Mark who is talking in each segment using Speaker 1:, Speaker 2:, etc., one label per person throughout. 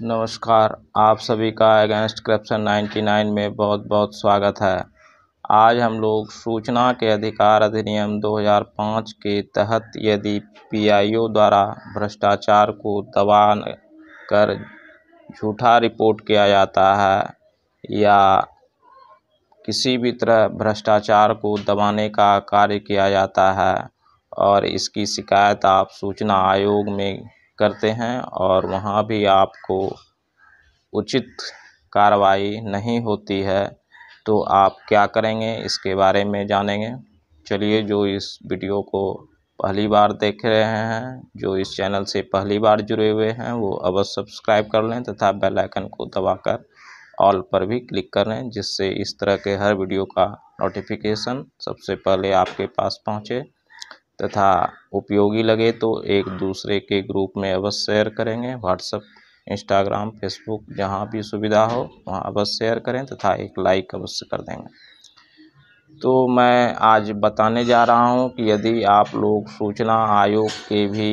Speaker 1: नमस्कार आप सभी का अगेंस्ट करप्शन 99 में बहुत बहुत स्वागत है आज हम लोग सूचना के अधिकार अधिनियम 2005 के तहत यदि पीआईओ द्वारा भ्रष्टाचार को दबा कर झूठा रिपोर्ट किया जाता है या किसी भी तरह भ्रष्टाचार को दबाने का कार्य किया जाता है और इसकी शिकायत आप सूचना आयोग में करते हैं और वहाँ भी आपको उचित कार्रवाई नहीं होती है तो आप क्या करेंगे इसके बारे में जानेंगे चलिए जो इस वीडियो को पहली बार देख रहे हैं जो इस चैनल से पहली बार जुड़े हुए हैं वो अवश्य सब्सक्राइब कर लें तथा बेल आइकन को दबाकर ऑल पर भी क्लिक कर लें जिससे इस तरह के हर वीडियो का नोटिफिकेशन सबसे पहले आपके पास पहुँचे तथा उपयोगी लगे तो एक दूसरे के ग्रुप में अवश्य शेयर करेंगे व्हाट्सअप इंस्टाग्राम फेसबुक जहाँ भी सुविधा हो वहाँ अवश्य शेयर करें तथा एक लाइक अवश्य कर देंगे तो मैं आज बताने जा रहा हूँ कि यदि आप लोग सूचना आयोग के भी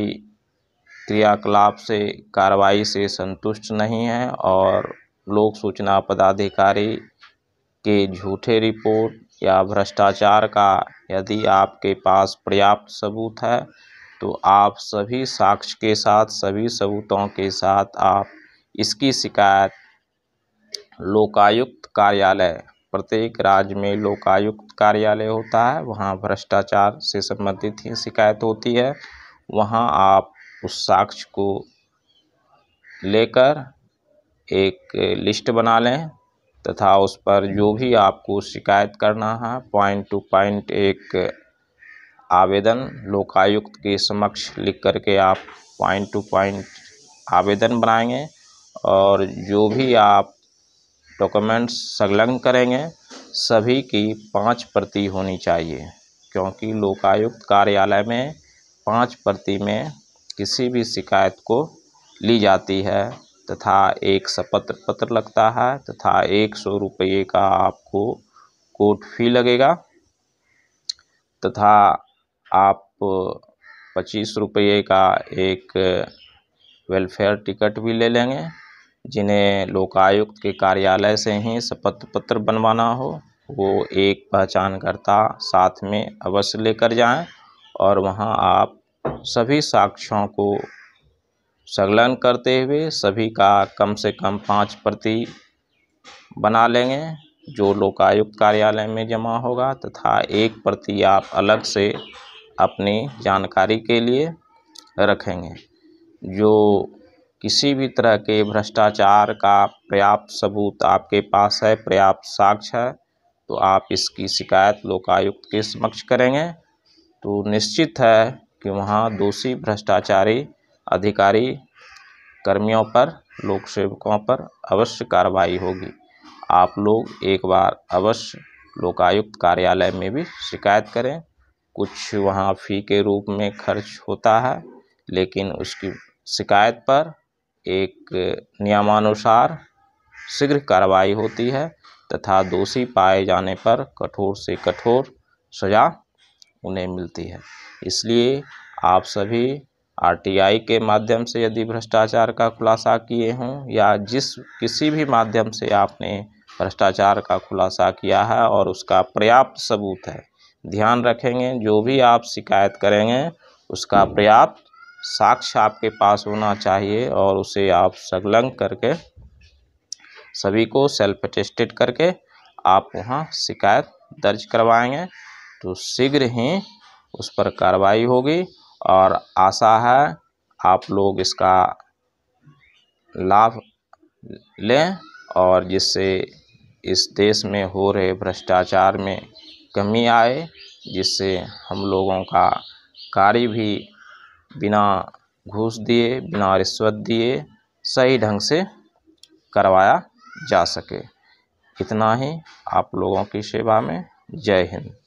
Speaker 1: क्रियाकलाप से कार्रवाई से संतुष्ट नहीं हैं और लोक सूचना पदाधिकारी के झूठे रिपोर्ट या भ्रष्टाचार का यदि आपके पास पर्याप्त सबूत है तो आप सभी साक्ष्य के साथ सभी सबूतों के साथ आप इसकी शिकायत लोकायुक्त कार्यालय प्रत्येक राज्य में लोकायुक्त कार्यालय होता है वहाँ भ्रष्टाचार से संबंधित ही शिकायत होती है वहाँ आप उस साक्ष्य को लेकर एक लिस्ट बना लें तथा उस पर जो भी आपको शिकायत करना है पॉइंट टू पॉइंट एक आवेदन लोकायुक्त के समक्ष लिख करके आप पॉइंट टू पॉइंट आवेदन बनाएंगे और जो भी आप डॉक्यूमेंट्स संलग्न करेंगे सभी की पाँच प्रति होनी चाहिए क्योंकि लोकायुक्त कार्यालय में पाँच प्रति में किसी भी शिकायत को ली जाती है तथा एक सपत्र पत्र लगता है तथा एक सौ रुपये का आपको कोर्ट फी लगेगा तथा आप पच्चीस रुपये का एक वेलफेयर टिकट भी ले लेंगे जिन्हें लोकायुक्त के कार्यालय से ही शपथ पत्र बनवाना हो वो एक पहचानकर्ता साथ में अवश्य लेकर जाएं और वहां आप सभी साक्ष्यों को संलग्न करते हुए सभी का कम से कम पाँच प्रति बना लेंगे जो लोकायुक्त कार्यालय में जमा होगा तथा एक प्रति आप अलग से अपनी जानकारी के लिए रखेंगे जो किसी भी तरह के भ्रष्टाचार का पर्याप्त सबूत आपके पास है पर्याप्त साक्ष्य है तो आप इसकी शिकायत लोकायुक्त के समक्ष करेंगे तो निश्चित है कि वहाँ दोषी भ्रष्टाचारी अधिकारी कर्मियों पर लोक सेवकों पर अवश्य कार्रवाई होगी आप लोग एक बार अवश्य लोकायुक्त कार्यालय में भी शिकायत करें कुछ वहाँ फ़ी के रूप में खर्च होता है लेकिन उसकी शिकायत पर एक नियमानुसार शीघ्र कार्रवाई होती है तथा दोषी पाए जाने पर कठोर से कठोर सज़ा उन्हें मिलती है इसलिए आप सभी आरटीआई के माध्यम से यदि भ्रष्टाचार का खुलासा किए हों या जिस किसी भी माध्यम से आपने भ्रष्टाचार का खुलासा किया है और उसका पर्याप्त सबूत है ध्यान रखेंगे जो भी आप शिकायत करेंगे उसका पर्याप्त साक्ष्य आपके पास होना चाहिए और उसे आप संलग्न करके सभी को सेल्फ अटेस्टेड करके आप वहाँ शिकायत दर्ज करवाएंगे तो शीघ्र ही उस पर कार्रवाई होगी और आशा है आप लोग इसका लाभ लें और जिससे इस देश में हो रहे भ्रष्टाचार में कमी आए जिससे हम लोगों का कार्य भी बिना घूस दिए बिना रिश्वत दिए सही ढंग से करवाया जा सके इतना ही आप लोगों की सेवा में जय हिंद